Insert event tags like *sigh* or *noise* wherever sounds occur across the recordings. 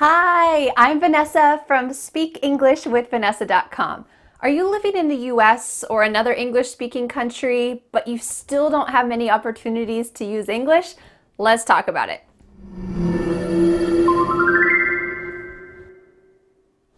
Hi, I'm Vanessa from SpeakEnglishWithVanessa.com. Are you living in the US or another English speaking country, but you still don't have many opportunities to use English? Let's talk about it.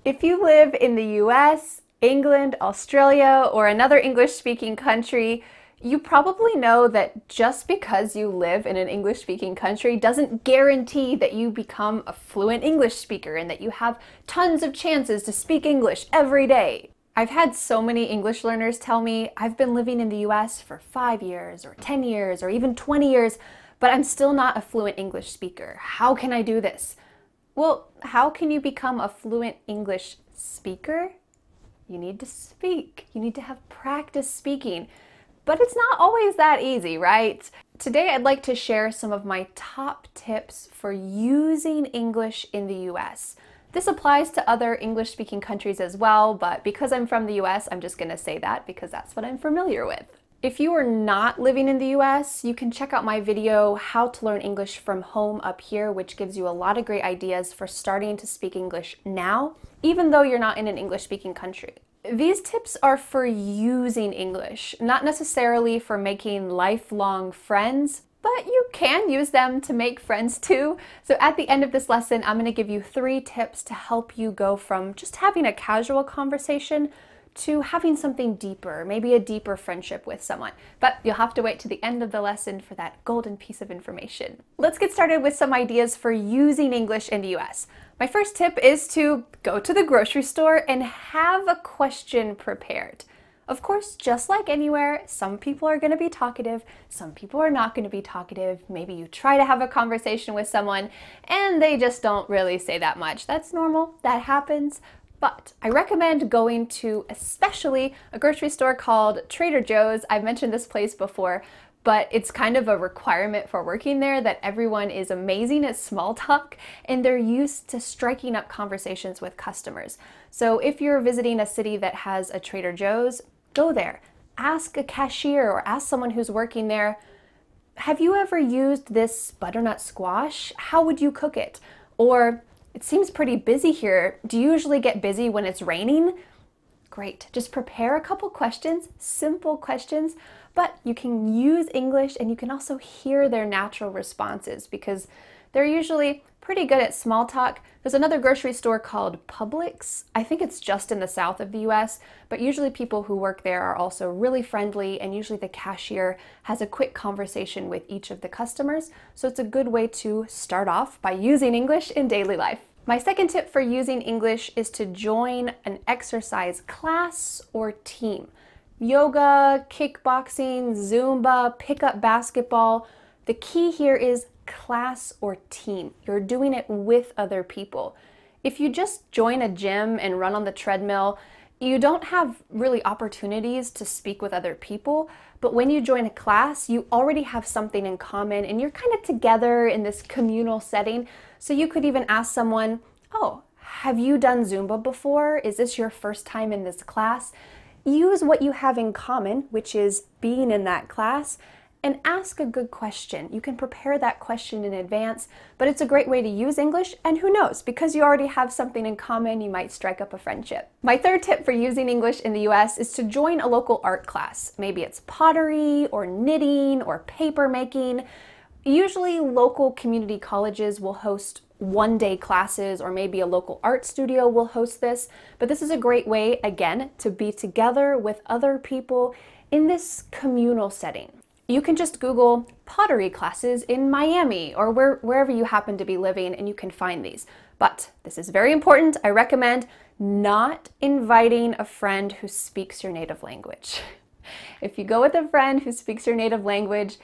If you live in the US, England, Australia, or another English speaking country, you probably know that just because you live in an English speaking country doesn't guarantee that you become a fluent English speaker and that you have tons of chances to speak English every day. I've had so many English learners tell me, I've been living in the US for five years or 10 years or even 20 years, but I'm still not a fluent English speaker. How can I do this? Well, how can you become a fluent English speaker? You need to speak, you need to have practice speaking. But it's not always that easy, right? Today I'd like to share some of my top tips for using English in the US. This applies to other English speaking countries as well, but because I'm from the US, I'm just gonna say that because that's what I'm familiar with. If you are not living in the US, you can check out my video, How to Learn English from Home up here, which gives you a lot of great ideas for starting to speak English now, even though you're not in an English speaking country. These tips are for using English, not necessarily for making lifelong friends, but you can use them to make friends too. So at the end of this lesson, I'm gonna give you three tips to help you go from just having a casual conversation to having something deeper, maybe a deeper friendship with someone. But you'll have to wait to the end of the lesson for that golden piece of information. Let's get started with some ideas for using English in the US. My first tip is to go to the grocery store and have a question prepared. Of course, just like anywhere, some people are going to be talkative, some people are not going to be talkative. Maybe you try to have a conversation with someone and they just don't really say that much. That's normal, that happens. But I recommend going to especially a grocery store called Trader Joe's. I've mentioned this place before, but it's kind of a requirement for working there that everyone is amazing at small talk and they're used to striking up conversations with customers. So if you're visiting a city that has a Trader Joe's, go there. Ask a cashier or ask someone who's working there, have you ever used this butternut squash? How would you cook it? Or it seems pretty busy here. Do you usually get busy when it's raining? Great, just prepare a couple questions, simple questions, but you can use English and you can also hear their natural responses because they're usually pretty good at small talk. There's another grocery store called Publix. I think it's just in the south of the US, but usually people who work there are also really friendly, and usually the cashier has a quick conversation with each of the customers. So it's a good way to start off by using English in daily life. My second tip for using English is to join an exercise class or team. Yoga, kickboxing, Zumba, pickup basketball. The key here is class or team. You're doing it with other people. If you just join a gym and run on the treadmill, you don't have really opportunities to speak with other people, but when you join a class, you already have something in common and you're kind of together in this communal setting. So you could even ask someone, Oh, have you done Zumba before? Is this your first time in this class? Use what you have in common, which is being in that class, and ask a good question. You can prepare that question in advance, but it's a great way to use English, and who knows, because you already have something in common, you might strike up a friendship. My third tip for using English in the US is to join a local art class. Maybe it's pottery, or knitting, or paper making. Usually, local community colleges will host one day classes or maybe a local art studio will host this. But this is a great way, again, to be together with other people in this communal setting you can just Google pottery classes in Miami or where, wherever you happen to be living and you can find these. But this is very important. I recommend not inviting a friend who speaks your native language. *laughs* If you go with a friend who speaks your native language,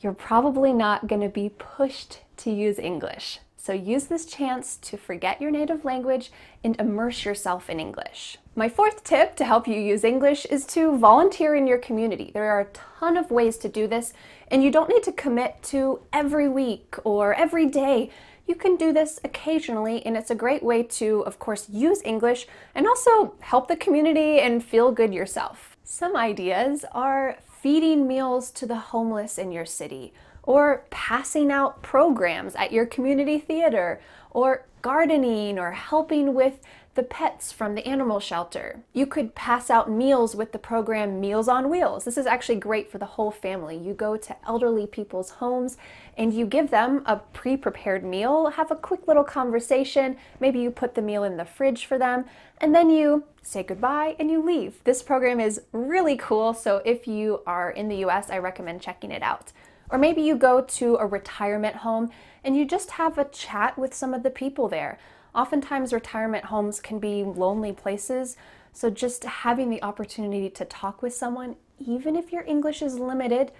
you're probably not going to be pushed to use English. So use this chance to forget your native language and immerse yourself in English. My fourth tip to help you use English is to volunteer in your community. There are a ton of ways to do this, and you don't need to commit to every week or every day. You can do this occasionally, and it's a great way to, of course, use English and also help the community and feel good yourself. Some ideas are feeding meals to the homeless in your city, or passing out programs at your community theater, or gardening, or helping with the pets from the animal shelter. You could pass out meals with the program Meals on Wheels. This is actually great for the whole family. You go to elderly people's homes and you give them a pre prepared meal, have a quick little conversation. Maybe you put the meal in the fridge for them, and then you say goodbye and you leave. This program is really cool, so if you are in the US, I recommend checking it out. Or maybe you go to a retirement home and you just have a chat with some of the people there. Oftentimes, retirement homes can be lonely places, so just having the opportunity to talk with someone, even if your English is limited,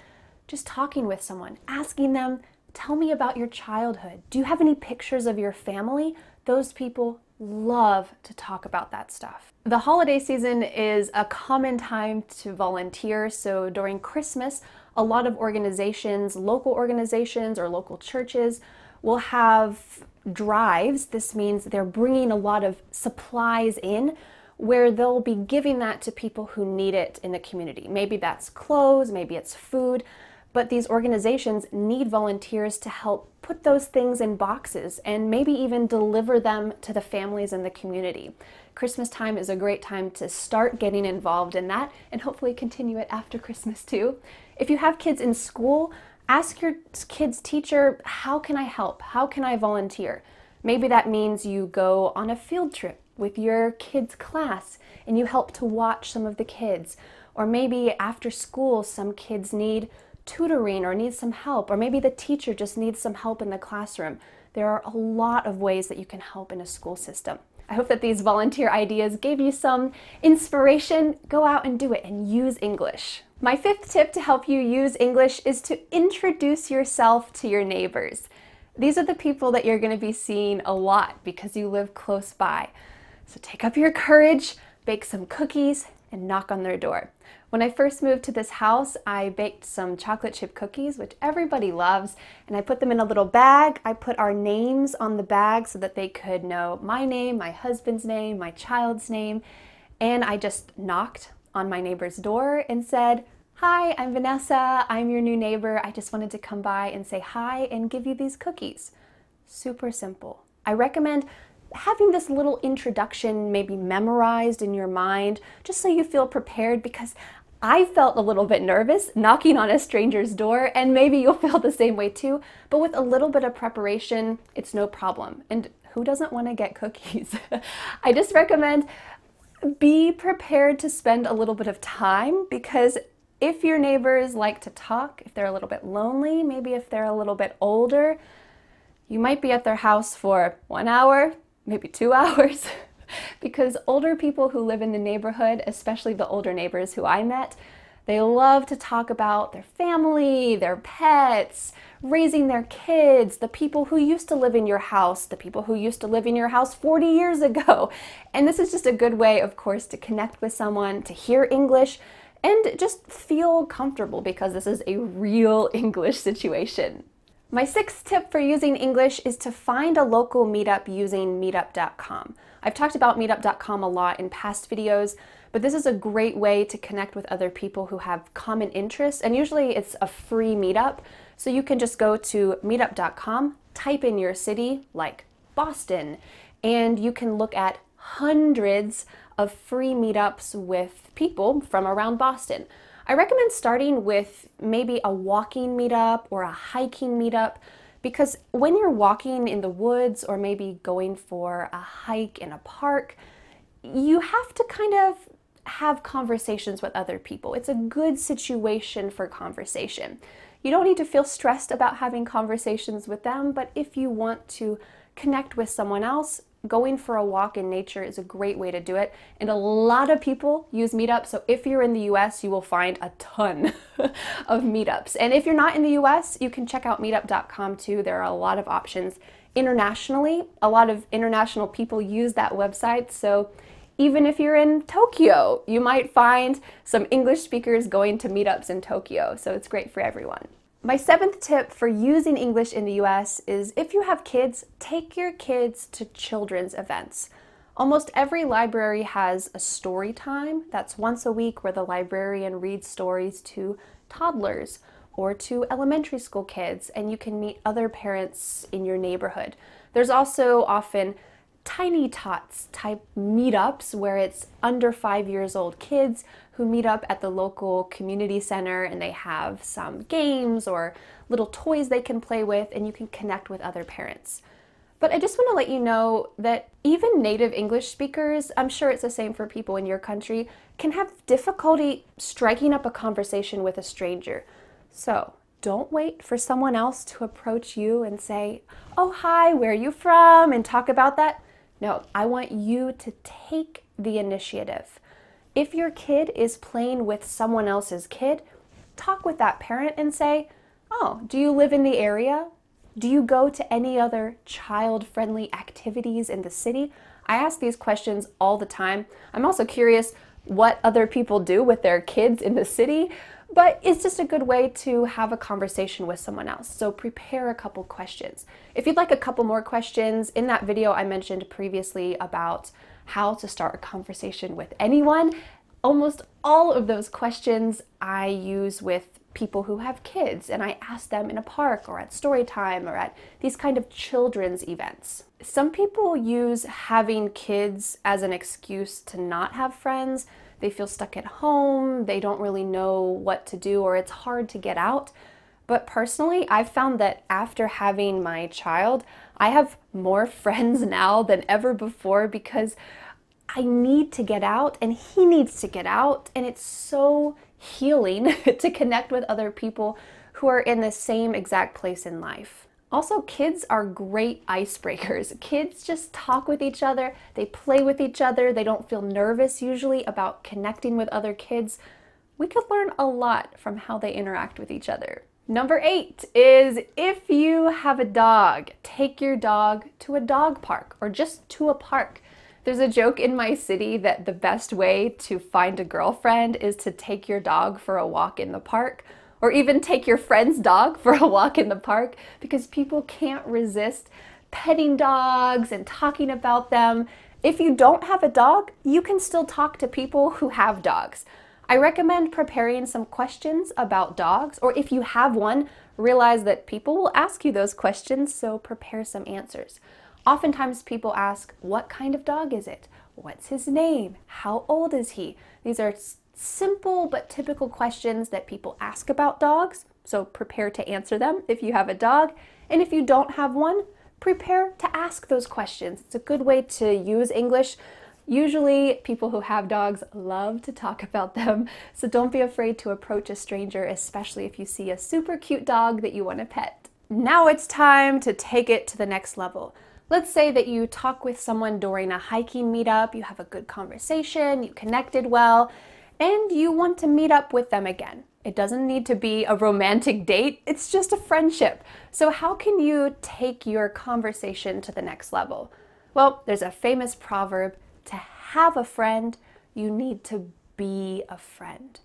just talking with someone, asking them, Tell me about your childhood. Do you have any pictures of your family? Those people love to talk about that stuff. The holiday season is a common time to volunteer, so during Christmas, a lot of organizations, local organizations or local churches, will have drives. This means they're bringing a lot of supplies in where they'll be giving that to people who need it in the community. Maybe that's clothes, maybe it's food, but these organizations need volunteers to help put those things in boxes and maybe even deliver them to the families in the community. Christmas time is a great time to start getting involved in that and hopefully continue it after Christmas too. If you have kids in school, ask your kid's teacher, How can I help? How can I volunteer? Maybe that means you go on a field trip with your kids' class and you help to watch some of the kids. Or maybe after school, some kids need tutoring or need some help, or maybe the teacher just needs some help in the classroom. There are a lot of ways that you can help in a school system. I hope that these volunteer ideas gave you some inspiration. Go out and do it and use English. My fifth tip to help you use English is to introduce yourself to your neighbors. These are the people that you're going to be seeing a lot because you live close by. So take up your courage, bake some cookies, and knock on their door. When I first moved to this house, I baked some chocolate chip cookies, which everybody loves, and I put them in a little bag. I put our names on the bag so that they could know my name, my husband's name, my child's name, and I just knocked on my neighbor's door and said, Hi, I'm Vanessa. I'm your new neighbor. I just wanted to come by and say hi and give you these cookies. Super simple. I recommend having this little introduction maybe memorized in your mind just so you feel prepared because I felt a little bit nervous knocking on a stranger's door, and maybe you'll *laughs* feel the same way too. But with a little bit of preparation, it's no problem. And who doesn't want to get cookies? *laughs* I just recommend be prepared to spend a little bit of time because if your neighbors like to talk, if they're a little bit lonely, maybe if they're a little bit older, you might be at their house for one hour, maybe two *laughs* hours. because older people who live in the neighborhood, especially the older neighbors who I met, they love to talk about their family, their pets, raising their kids, the people who used to live in your house, the people who used to live in your house 40 years ago. *laughs* And this is just a good way, of course, to connect with someone, to hear English, and just feel comfortable because this is a real *laughs* English situation. My sixth tip for using English is to find a local meetup using meetup.com. I've talked about meetup.com a lot in past videos, but this is a great way to connect with other people who have common interests, and usually it's a free meetup. So you can just go to meetup.com, type in your city, like Boston, and you can look at hundreds of free meetups with people from around Boston. I recommend starting with maybe a walking meetup or a hiking meetup because when you're walking in the woods or maybe going for a hike in a park, you have to kind of have conversations with other people. It's a good situation for conversation. You don't need to feel stressed about having conversations with them, but if you want to connect with someone else, going for a walk in nature is a great way to do it. And a lot of people use meetups. So if you're in the US, you will find a ton *laughs* of meetups. And if you're not in the US, you can check out meetup.com too. There are a lot of options internationally. A lot of international people use that website. So even if you're in Tokyo, you might find some English speakers going to meetups in Tokyo. So it's great for everyone. My seventh tip for using English in the US is if you have kids, take your kids to children's events. Almost every library has a story time. That's once a week where the librarian reads stories to toddlers or to elementary school kids, and you can meet other parents in your neighborhood. There's also often tiny tots type meetups where it's under five years old kids who meet up at the local community center and they have some games or little toys they can play with and you can connect with other parents. But I just want to let you know that even native English speakers, I'm sure it's the same for people in your country, can have difficulty striking up a conversation with a stranger. So don't wait for someone else to approach you and say, Oh, hi, where are you from? and talk about that. No, I want you to take the initiative. If your kid is playing with someone else's kid, talk with that parent and say, Oh, do you live in the area? Do you go to any other child friendly activities in the city? I ask these questions all the time. I'm also curious what other people do with their kids in the city, but it's just a good way to have a conversation with someone else. So prepare a couple questions. If you'd like a couple more questions, in that video I mentioned previously about how to start a conversation with anyone. Almost all of those questions I use with people who have kids and I ask them in a park or at story time or at these kind of children's events. Some people use having kids as an excuse to not have friends. They feel stuck at home, they don't really know what to do or it's hard to get out. But personally, I've found that after having my child, I have more *laughs* friends now than ever before because I need to get out and he needs to get out. And it's so healing *laughs* to connect with other people who are in the same exact place in life. Also, kids are great icebreakers. *laughs* Kids just talk with each other, they play with each other, they don't feel nervous usually about connecting with other kids. We could learn a lot from how they interact with each other. Number eight is if you have a dog, take your dog to a dog park or just to a park. There's a joke in my city that the best way to find a girlfriend is to take your dog for a walk in the park or even take your friend's dog *laughs* for a walk in the park because people can't resist petting dogs and talking about them. If you don't have a dog, you can still talk to people who have dogs. I recommend preparing some questions about dogs, or if you have one, realize that people will ask you those questions, so prepare some answers. Oftentimes, people ask, What kind of dog is it? What's his name? How old is he? These are simple but typical questions that people ask about dogs, so prepare to answer them if you have a dog. And if you don't have one, prepare to ask those questions. It's a good way to use English Usually people who have dogs love to talk about them, so don't be afraid to approach a stranger, especially if you see a super cute dog that you want to pet. Now it's time to take it to the next level. Let's say that you talk with someone during a hiking meetup, you have a good conversation, you connected well, and you want to meet up with them again. It doesn't need to be a romantic *laughs* date, it's just a friendship. So, how can you take your conversation to the next level? Well, there's a famous proverb to have a friend, you need to be a friend.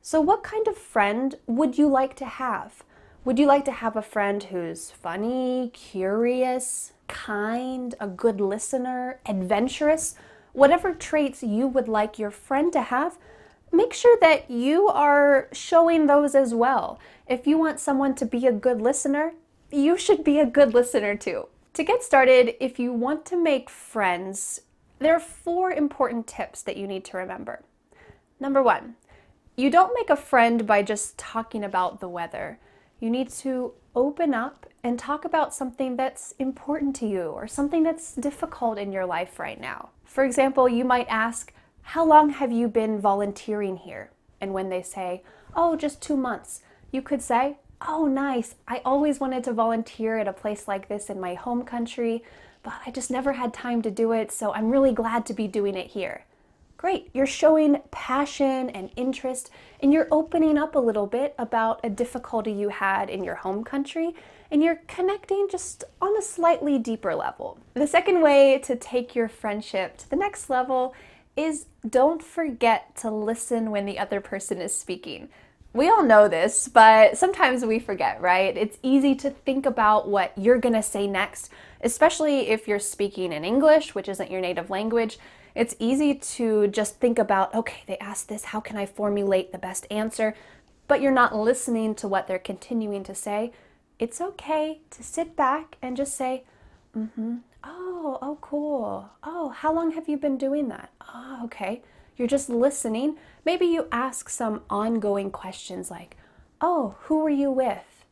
So, what kind of friend would you like to have? Would you like to have a friend who's funny, curious, kind, a good listener, adventurous? Whatever traits you would like your friend to have, make sure that you are showing those as well. If you want someone to be a good listener, you should be a good listener too. To get started, if you want to make friends, there are four important tips that you need to remember. Number one, you don't make a friend by just talking about the weather. You need to open up and talk about something that's important to you or something that's difficult in your life right now. For example, you might ask, How long have you been volunteering here? And when they say, Oh, just two months, you could say, Oh, nice. I always wanted to volunteer at a place like this in my home country but I just never had time to do it, so I'm really glad to be doing it here. Great, you're showing passion and interest, and you're opening up a little bit about a difficulty you had in your home country, and you're connecting just on a slightly deeper level. The second way to take your friendship to the next level is don't forget to listen when the other person is speaking. We all know this, but sometimes we forget, right? It's easy to think about what you're gonna say next especially if you're speaking in English, which isn't your native language. It's easy to just think about, okay, they asked this, how can I formulate the best answer? But you're not listening to what they're continuing to say. It's okay to sit back and just say, mm hmm, oh, oh, cool. Oh, how long have you been doing that? Oh, okay. You're just listening. Maybe you ask some ongoing questions like, oh, who were you with?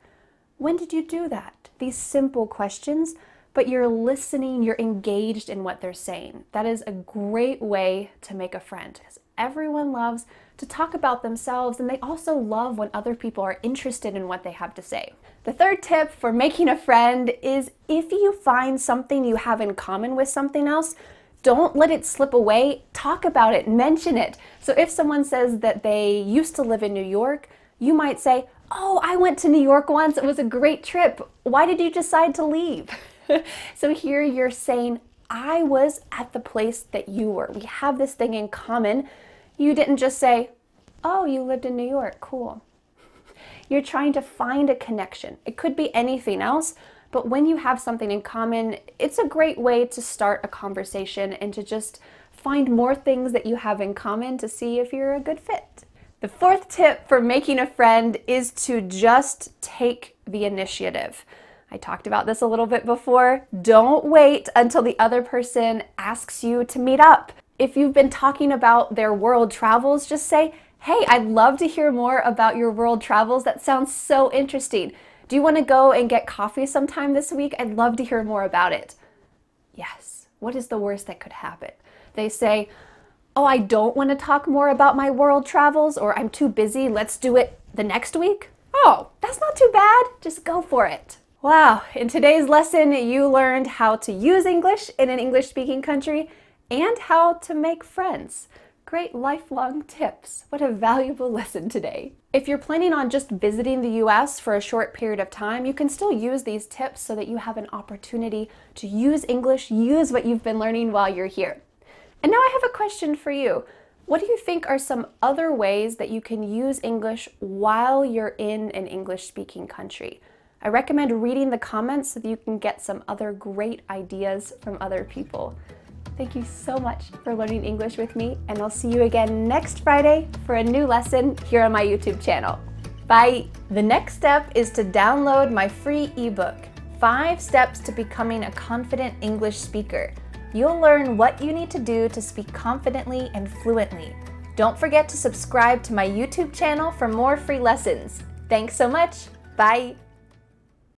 When did you do that? These simple questions but you're listening, you're engaged in what they're saying. That is a great way to make a friend because everyone loves to talk about themselves and they also love when other people are interested in what they have to say. The third tip for making a friend is if you find something you have in common with something else, don't let it slip away. Talk about it, mention it. So if someone says that they used to live in New York, you might say, Oh, I went to New York once. It was a great trip. Why did you decide to leave? *laughs* *laughs* so here you're saying, I was at the place that you were. We have this thing in common. You didn't just say, Oh, you lived in New York. Cool. *laughs* You're trying to find a connection. It could be anything else, but when you have something in common, it's a great way to start a conversation and to just find more things that you have in common to see if you're a good fit. The fourth tip for making a friend is to just take the initiative. I talked about this a little bit before. Don't wait until the other person asks you to meet up. If you've been talking about their world travels, just say, hey, I'd love to hear more about your world travels. That sounds so interesting. Do you want to go and get coffee sometime this week? I'd love to hear more about it. Yes. What is the worst that could happen? They say, oh, I don't want to talk more about my world travels or I'm too busy. Let's do it the next week. Oh, that's not too bad. Just go for it. Wow, in today's lesson, you learned how to use English in an English speaking country and how to make friends. Great lifelong tips. What a valuable *laughs* lesson today. If you're planning on just visiting the US for a short period of time, you can still use these tips so that you have an opportunity to use English, use what you've been learning while you're here. And now I have a question for you. What do you think are some other ways that you can use English while you're in an English speaking country? I recommend reading the comments so that you can get some other great ideas from other people. Thank you so much for learning English with me, and I'll see you again next Friday for a new lesson here on my YouTube channel. Bye! The next step is to download my free ebook, 5 Steps to Becoming a Confident English Speaker. You'll learn what you need to do to speak confidently and fluently. Don't forget to subscribe to my YouTube channel for more free lessons. Thanks so much! Bye!